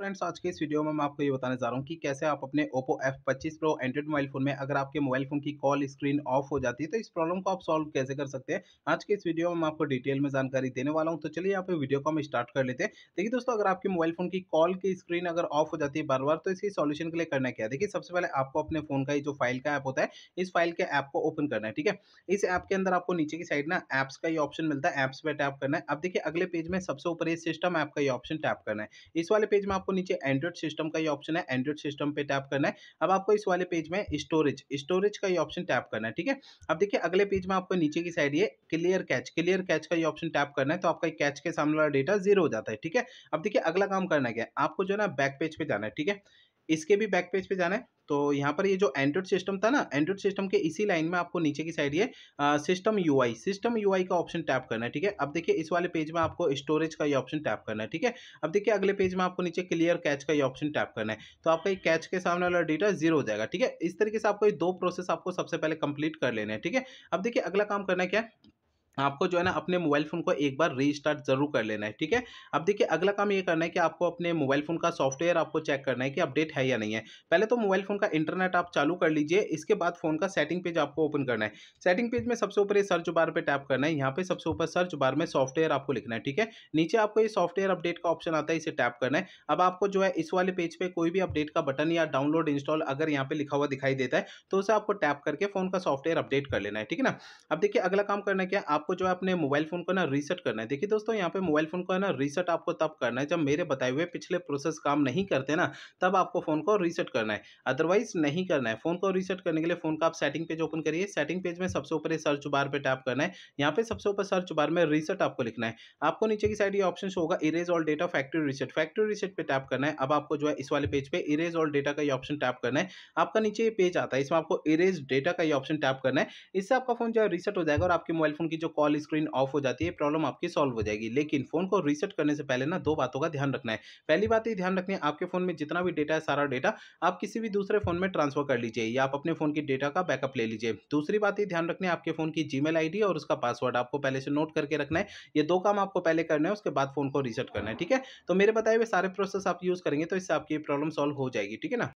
friends आज के इस वीडियो में मैं आपको ये बताने जा रहा हूँ कि कैसे आप अपने Oppo F25 Pro android mobile phone में अगर आपके मोबाइल फोन की कॉल स्क्रीन ऑफ हो जाती है तो इस प्रॉब्लम को आप सॉल्व कैसे कर सकते हैं आज के इस वीडियो में मैं आपको डिटेल में जानकारी देने वाला हूँ तो चलिए यहाँ पे वीडियो को हम स्टार्ट कर लेते हैं देखिए दोस्तों अगर आपके मोबाइल फोन की कॉल की स्क्रीन अगर ऑफ हो जाती है बार बार तो इसकी सोल्यूशन के लिए करना क्या है देखिए सबसे पहले आपको अपने फोन का जो फाइल का ऐप होता है इस फाइल के ऐप को ओपन करना है ठीक है इस ऐप के अंदर आपको नीचे की साइड ना ऐप्स का ये ऑप्शन मिलता है ऐप्स पर टैप करना है अब देखिए अगले पेज में सबसे ऊपर ये सिस्टम ऐप का ये ऑप्शन टैप करना है इस वाले पेज में आपको आपको नीचे एंड्रॉइड सिस्टम का ये ऑप्शन है एंड्रॉइड सिस्टम पे टैप करना है अब आपको इस वाले पेज में स्टोरेज स्टोरेज का ये ऑप्शन टैप करना है ठीक है अब देखिए अगले पेज में आपको नीचे की साइड ये क्लियर कैच क्लियर कैच का ये ऑप्शन टैप करना है तो आपका कैच के सामने वाला डेटा जीरो हो जाता है ठीक है अब देखिए अगला काम करना क्या है आपको जो है ना बैक पेज पे जाना है ठीक है इसके भी बैक पेज पे जाना है तो यहाँ पर ये जो एंड्रॉइड सिस्टम था ना एंड्रॉइड सिस्टम के इसी लाइन में आपको नीचे की साइड ये सिस्टम यूआई सिस्टम यूआई का ऑप्शन टैप करना है ठीक है अब देखिए इस वाले पेज में आपको स्टोरेज का ये ऑप्शन टैप करना है ठीक है अब देखिए अगले पेज में आपको नीचे क्लियर कैच का ये ऑप्शन टैप करना है तो आपका ये कैच के सामने वाला डेटा जीरो हो जाएगा ठीक है इस तरीके से आपको ये दो प्रोसेस आपको सबसे पहले कंप्लीट कर लेना है ठीक है अब देखिए अगला काम करना क्या है आपको जो है ना अपने मोबाइल फ़ोन को एक बार रीस्टार्ट जरूर कर लेना है ठीक है अब देखिए अगला काम ये करना है कि आपको अपने मोबाइल फ़ोन का सॉफ्टवेयर आपको चेक करना है कि अपडेट है या नहीं है पहले तो मोबाइल फ़ोन का इंटरनेट आप चालू कर लीजिए इसके बाद फ़ोन का सेटिंग पेज आपको ओपन करना है सेटिंग पेज में सबसे ऊपर ये सर्च बार पर टैप करना है यहाँ पे सबसे ऊपर सर्च बार में सॉफ्टवेयर आपको लिखना है ठीक है नीचे आपको ये सॉफ्टवेयर अपडेट का ऑप्शन आता है इसे टैप करना है अब आपको जो है इस वाले पेज पर कोई भी अपडेट का बटन या डाउनलोड इंस्टॉल अगर यहाँ पे लिखा हुआ दिखाई देता है तो उसे आपको टैप करके फोन का सॉफ्टवेयर अपडेट कर लेना है ठीक है ना अब देखिए अगला काम करना क्या आपको आपको जो है अपने मोबाइल फ़ोन को ना रीसेट करना है देखिए दोस्तों यहाँ पे मोबाइल फ़ोन को है ना रीसेट आपको तब करना है जब मेरे बताए हुए पिछले प्रोसेस काम नहीं करते ना तब आपको फ़ोन को रीसेट करना है अदरवाइज नहीं करना है फ़ोन को रीसेट करने के लिए फ़ोन का आप सेटिंग पेज ओपन करिए सेटिंग पेज में सबसे ऊपर सर्च बार पर टैप करना है यहाँ पे सबसे ऊपर सर्च बार में रीसेट आपको लिखना है आपको नीचे की साइड ये ऑप्शन होगा erase all data factory reset factory reset पर टैप करना है अब आपको जो है इस वाले पेज पर इरेज ऑल डेटा का ये ऑप्शन टैप करना है आपका नीचे ये पेज आता है इसमें आपको इरेज डेटा का ये ऑप्शन टैप करना है इससे आपका फोन जो है रीसेट हो जाएगा और आपके मोबाइल फोन की जो कॉल स्क्रीन ऑफ हो जाती है प्रॉब्लम आपकी सॉल्व हो जाएगी लेकिन फ़ोन को रीसेट करने से पहले ना दो बातों का ध्यान रखना है पहली बात ये ध्यान रखनी है आपके फ़ोन में जितना भी डेटा है सारा डेटा आप किसी भी दूसरे फ़ोन में ट्रांसफर कर लीजिए या आप अपने फ़ोन की डेटा का बैकअप ले लीजिए दूसरी बात ये ध्यान रखनी है आपके फ़ोन की जी मेल और उसका पासवर्ड आपको पहले से नोट करके रखना है ये दो काम आपको पहले करना है उसके बाद फ़ोन को रीसेट करना है ठीक है तो मेरे बताए हुए सारे प्रोसेस आप यूज़ करेंगे तो इससे आपकी प्रॉब्लम सॉल्व हो जाएगी ठीक है ना